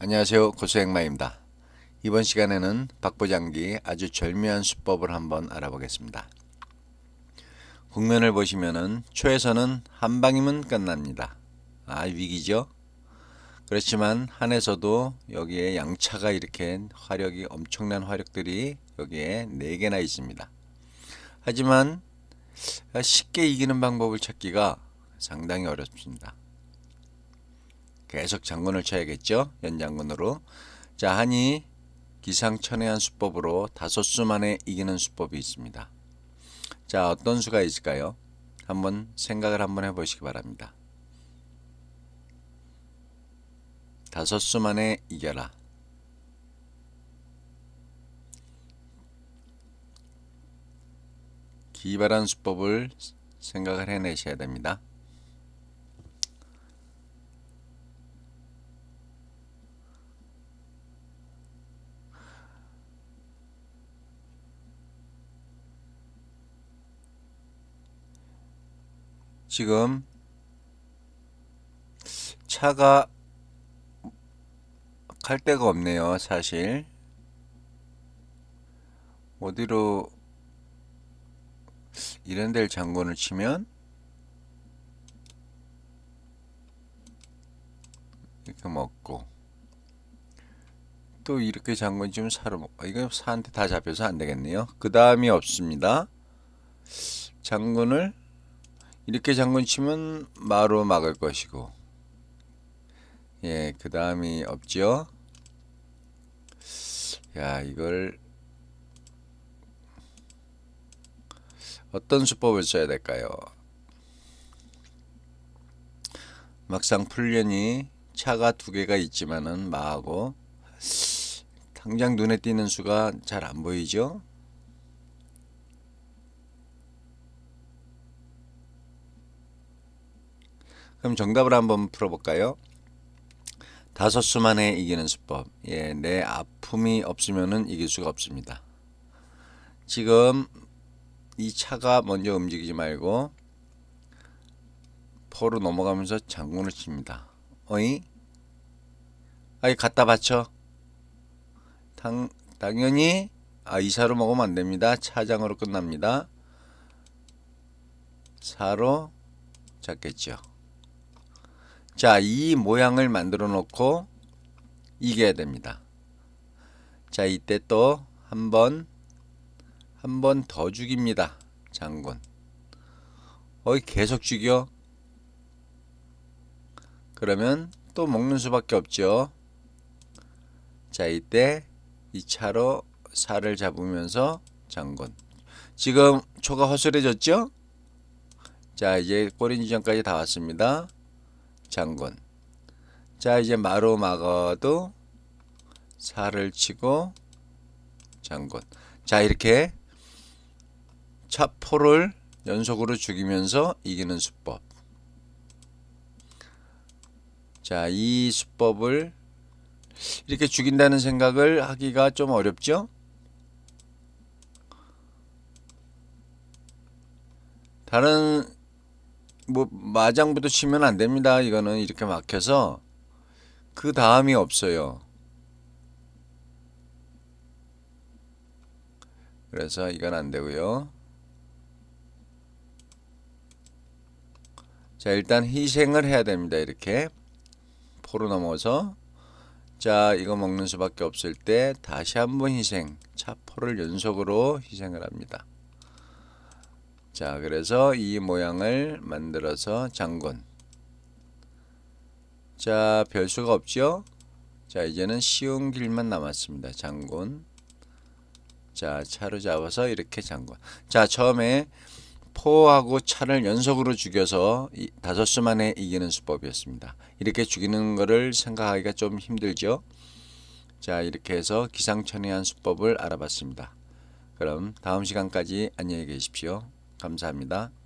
안녕하세요 고수행마입니다. 이번 시간에는 박보장기 아주 절묘한 수법을 한번 알아보겠습니다. 국면을 보시면은 초에서는 한방이면 끝납니다. 아 위기죠? 그렇지만 한에서도 여기에 양차가 이렇게 화력이 엄청난 화력들이 여기에 4개나 있습니다. 하지만 쉽게 이기는 방법을 찾기가 상당히 어렵습니다. 계속 장군을 쳐야겠죠. 연장군으로. 자, 하니 기상천외한 수법으로 다섯 수 만에 이기는 수법이 있습니다. 자, 어떤 수가 있을까요? 한번 생각을 한번 해보시기 바랍니다. 다섯 수 만에 이겨라. 기발한 수법을 생각을 해내셔야 됩니다. 지금 차가 갈 데가 없네요 사실 어디로 이런 데를 장군을 치면 이렇게 먹고 또 이렇게 장군 지금 사러 먹고 이거 사한테 다 잡혀서 안 되겠네요 그 다음이 없습니다 장군을 이렇게 장군 치면 마로 막을 것이고 예, 그 다음이 없지요. 야, 이걸 어떤 수법을 써야 될까요? 막상 풀려니 차가 두 개가 있지만은 마하고 당장 눈에 띄는 수가 잘 안 보이죠? 그럼 정답을 한번 풀어볼까요? 다섯 수만에 이기는 수법. 예, 내 아픔이 없으면은 이길 수가 없습니다. 지금 이 차가 먼저 움직이지 말고 포로 넘어가면서 장군을 칩니다. 어이? 아이 갖다 바쳐. 당, 당연히 아 이사로 먹으면 안 됩니다. 차장으로 끝납니다. 사로 잡겠죠. 자, 이 모양을 만들어 놓고 이겨야 됩니다. 자, 이때 또 한 번, 한 번 더 죽입니다. 장군. 어이, 계속 죽여? 그러면 또 먹는 수밖에 없죠. 자, 이때 이 차로 살을 잡으면서 장군. 지금 초가 허술해졌죠? 자, 이제 꼬린 지점까지 다 왔습니다. 장군 자 이제 마로 막아도 살을 치고 장군 자 이렇게 차포를 연속으로 죽이면서 이기는 수법 자 이 수법을 이렇게 죽인다는 생각을 하기가 좀 어렵죠 다른 뭐 마장부도 치면 안 됩니다. 이거는 이렇게 막혀서 그 다음이 없어요. 그래서 이건 안 되고요. 자, 일단 희생을 해야 됩니다. 이렇게 포로 넘어서 자, 이거 먹는 수밖에 없을 때 다시 한번 희생. 차포를 연속으로 희생을 합니다. 자 그래서 이 모양을 만들어서 장군 자 별수가 없죠 자 이제는 쉬운 길만 남았습니다 장군 자 차로 잡아서 이렇게 장군 자 처음에 포하고 차를 연속으로 죽여서 다섯 수 만에 이기는 수법이었습니다 이렇게 죽이는 거를 생각하기가 좀 힘들죠 자 이렇게 해서 기상천외한 수법을 알아봤습니다 그럼 다음 시간까지 안녕히 계십시오 감사합니다.